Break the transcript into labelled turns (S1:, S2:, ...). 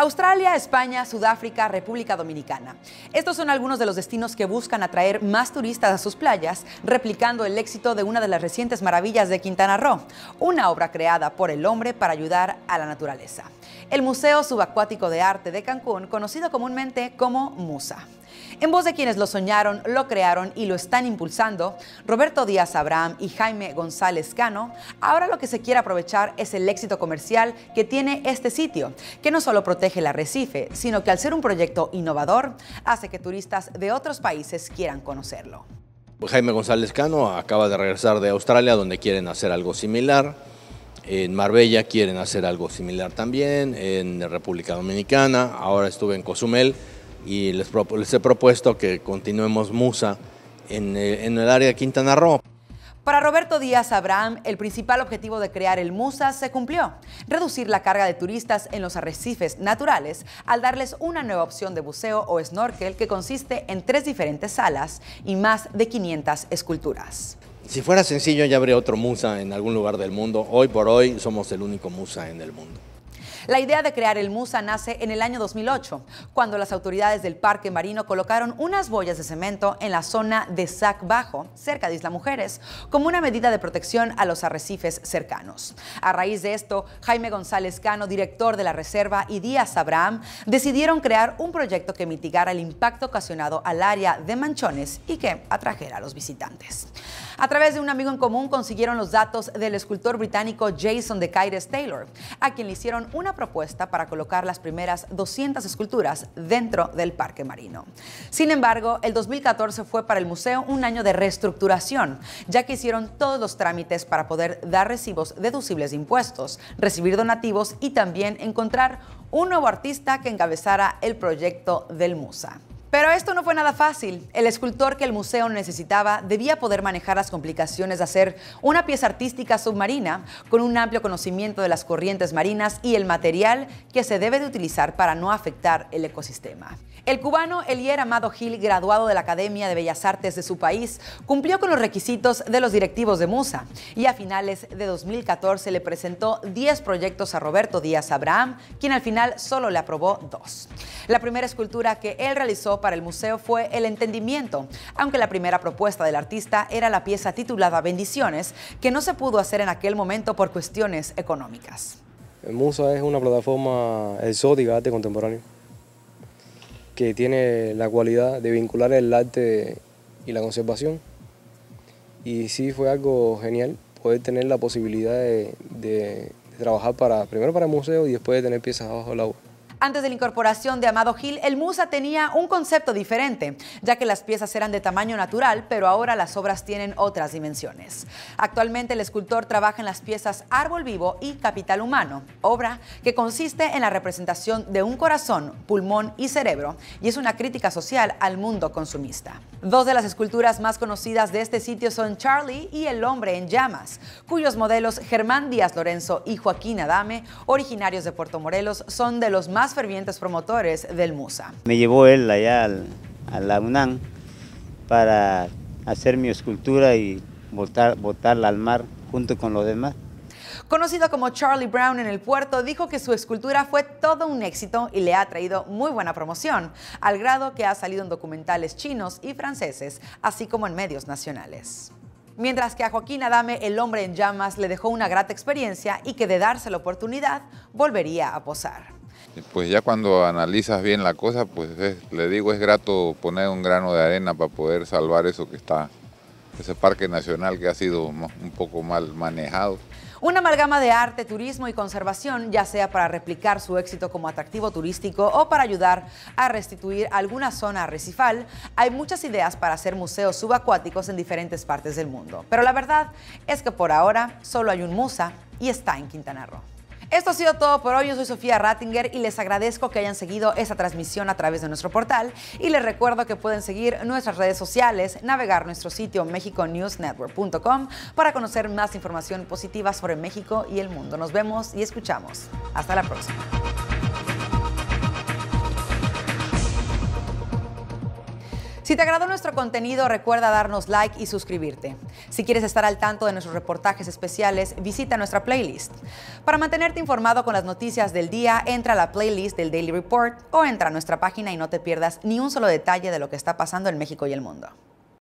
S1: Australia, España, Sudáfrica, República Dominicana. Estos son algunos de los destinos que buscan atraer más turistas a sus playas, replicando el éxito de una de las recientes maravillas de Quintana Roo, una obra creada por el hombre para ayudar a la naturaleza. El Museo Subacuático de Arte de Cancún, conocido comúnmente como MUSA. En voz de quienes lo soñaron, lo crearon y lo están impulsando, Roberto Díaz Abraham y Jaime González Cano, ahora lo que se quiere aprovechar es el éxito comercial que tiene este sitio, que no solo protege el arrecife, sino que al ser un proyecto innovador, hace que turistas de otros países quieran conocerlo.
S2: Jaime González Cano acaba de regresar de Australia, donde quieren hacer algo similar. En Marbella quieren hacer algo similar también, en República Dominicana, ahora estuve en Cozumel, y les, he propuesto que continuemos Musa en, en el área de Quintana Roo.
S1: Para Roberto Díaz Abraham, el principal objetivo de crear el Musa se cumplió, reducir la carga de turistas en los arrecifes naturales al darles una nueva opción de buceo o snorkel que consiste en tres diferentes salas y más de 500 esculturas.
S2: Si fuera sencillo ya habría otro Musa en algún lugar del mundo, hoy por hoy somos el único Musa en el mundo.
S1: La idea de crear el Musa nace en el año 2008, cuando las autoridades del Parque Marino colocaron unas boyas de cemento en la zona de Sac Bajo, cerca de Isla Mujeres, como una medida de protección a los arrecifes cercanos. A raíz de esto, Jaime González Cano, director de la reserva, y Díaz Abraham decidieron crear un proyecto que mitigara el impacto ocasionado al área de manchones y que atrajera a los visitantes. A través de un amigo en común consiguieron los datos del escultor británico Jason de Caires Taylor, a quien le hicieron una propuesta para colocar las primeras 200 esculturas dentro del parque marino. Sin embargo, el 2014 fue para el museo un año de reestructuración, ya que hicieron todos los trámites para poder dar recibos deducibles de impuestos, recibir donativos y también encontrar un nuevo artista que encabezara el proyecto del Musa. Pero esto no fue nada fácil. El escultor que el museo necesitaba debía poder manejar las complicaciones de hacer una pieza artística submarina con un amplio conocimiento de las corrientes marinas y el material que se debe de utilizar para no afectar el ecosistema. El cubano Elier Amado Gil, graduado de la Academia de Bellas Artes de su país, cumplió con los requisitos de los directivos de Musa y a finales de 2014 le presentó 10 proyectos a Roberto Díaz Abraham, quien al final solo le aprobó dos. La primera escultura que él realizó para el museo fue El Entendimiento, aunque la primera propuesta del artista era la pieza titulada Bendiciones, que no se pudo hacer en aquel momento por cuestiones económicas.
S2: Musa es una plataforma exótica de arte contemporáneo que tiene la cualidad de vincular el arte y la conservación. Y sí fue algo genial poder tener la posibilidad de, trabajar para, primero para el museo y después de tener piezas abajo del agua.
S1: Antes de la incorporación de Amado Gil, el Musa tenía un concepto diferente, ya que las piezas eran de tamaño natural, pero ahora las obras tienen otras dimensiones. Actualmente el escultor trabaja en las piezas Árbol Vivo y Capital Humano, obra que consiste en la representación de un corazón, pulmón y cerebro, y es una crítica social al mundo consumista. Dos de las esculturas más conocidas de este sitio son Charlie y El hombre en llamas, cuyos modelos Germán Díaz Lorenzo y Joaquín Adame, originarios de Puerto Morelos, son de los más fervientes promotores del MUSA. Me llevó él allá a la UNAM para hacer mi escultura y botar, botarla al mar junto con los demás. Conocido como Charlie Brown en el puerto, dijo que su escultura fue todo un éxito y le ha traído muy buena promoción, al grado que ha salido en documentales chinos y franceses, así como en medios nacionales. Mientras que a Joaquín Adame, el hombre en llamas, le dejó una grata experiencia y que de darse la oportunidad, volvería a posar. Pues ya cuando analizas bien la cosa, pues le digo, es grato poner un grano de arena para poder salvar eso que está, ese parque nacional que ha sido un poco mal manejado. Una amalgama de arte, turismo y conservación, ya sea para replicar su éxito como atractivo turístico o para ayudar a restituir alguna zona arrecifal, hay muchas ideas para hacer museos subacuáticos en diferentes partes del mundo. Pero la verdad es que por ahora solo hay un Musa y está en Quintana Roo. Esto ha sido todo por hoy. Yo soy Sofía Rattinger y les agradezco que hayan seguido esta transmisión a través de nuestro portal. Y les recuerdo que pueden seguir nuestras redes sociales, navegar nuestro sitio mexiconewsnetwork.com para conocer más información positiva sobre México y el mundo. Nos vemos y escuchamos. Hasta la próxima. Si te agradó nuestro contenido, recuerda darnos like y suscribirte. Si quieres estar al tanto de nuestros reportajes especiales, visita nuestra playlist. Para mantenerte informado con las noticias del día, entra a la playlist del Daily Report o entra a nuestra página y no te pierdas ni un solo detalle de lo que está pasando en México y el mundo.